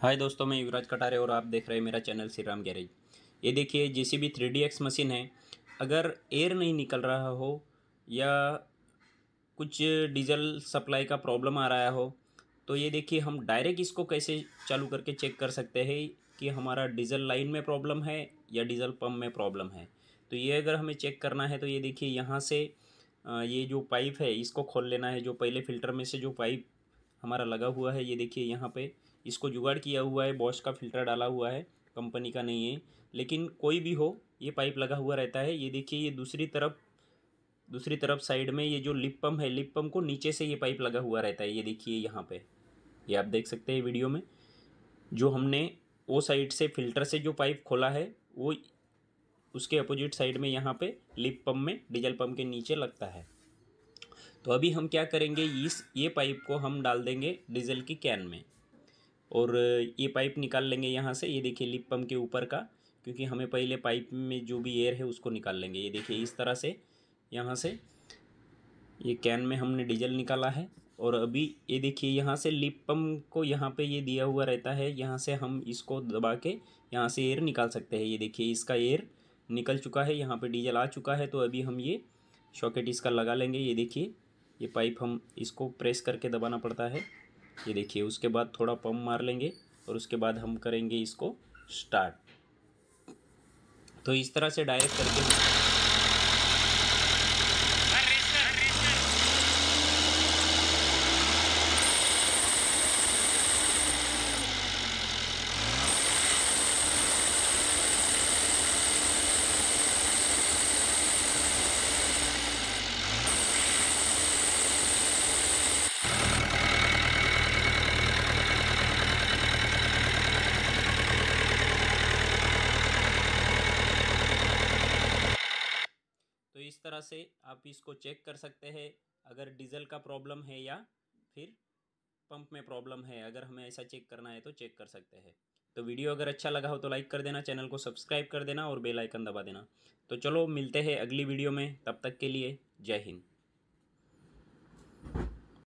हाय दोस्तों मैं युवराज कटारे और आप देख रहे हैं मेरा चैनल श्री राम गैरेज ये देखिए J C B three D X machine है अगर एयर नहीं निकल रहा हो या कुछ डीजल सप्लाई का प्रॉब्लम आ रहा हो तो ये देखिए हम डायरेक्ट इसको कैसे चालू करके चेक कर सकते हैं कि हमारा डीजल लाइन में प्रॉब्लम है या डीजल पम्प में प्रॉब्लम है तो ये अगर हमें चेक करना है तो ये देखिए यहाँ से ये जो पाइप है इसको खोल लेना है जो पहले फिल्टर में से जो पाइप हमारा लगा हुआ है ये देखिए यहाँ पे इसको जुगाड़ किया हुआ है बॉश का फिल्टर डाला हुआ है कंपनी का नहीं है लेकिन कोई भी हो ये पाइप लगा हुआ रहता है ये देखिए ये दूसरी तरफ दूसरी तरफ साइड में ये जो लिप पम्प है लिप पम्प को नीचे से ये पाइप लगा हुआ रहता है ये देखिए यहाँ पे ये आप देख सकते हैं वीडियो में जो हमने वो साइड से फिल्टर से जो पाइप खोला है वो उसके अपोजिट साइड में यहाँ पे लिप पम्प में डीजल पम्प के नीचे लगता है तो अभी हम क्या करेंगे इस ये पाइप को हम डाल देंगे डीजल की कैन में और ये पाइप निकाल लेंगे यहाँ से ये देखिए लिप पम्प के ऊपर का क्योंकि हमें पहले पाइप में जो भी एयर है उसको निकाल लेंगे ये देखिए इस तरह से यहाँ से ये कैन में हमने डीजल निकाला है और अभी ये देखिए यहाँ से लिप पम्प को यहाँ पे ये दिया हुआ रहता है यहाँ से हम इसको दबा के यहाँ से एयर निकाल सकते हैं ये देखिए इसका एयर निकल चुका है यहाँ पे डीजल आ चुका है तो अभी हम ये शॉकेट इसका लगा लेंगे ये देखिए ये पाइप हम इसको प्रेस करके दबाना पड़ता है ये देखिए उसके बाद थोड़ा पम्प मार लेंगे और उसके बाद हम करेंगे इसको स्टार्ट तो इस तरह से डायरेक्ट करके तरह से आप इसको चेक कर सकते हैं अगर डीजल का प्रॉब्लम है या फिर पंप में प्रॉब्लम है अगर हमें ऐसा चेक करना है तो चेक कर सकते हैं तो वीडियो अगर अच्छा लगा हो तो लाइक कर देना चैनल को सब्सक्राइब कर देना और बेल आइकन दबा देना तो चलो मिलते हैं अगली वीडियो में तब तक के लिए जय हिंद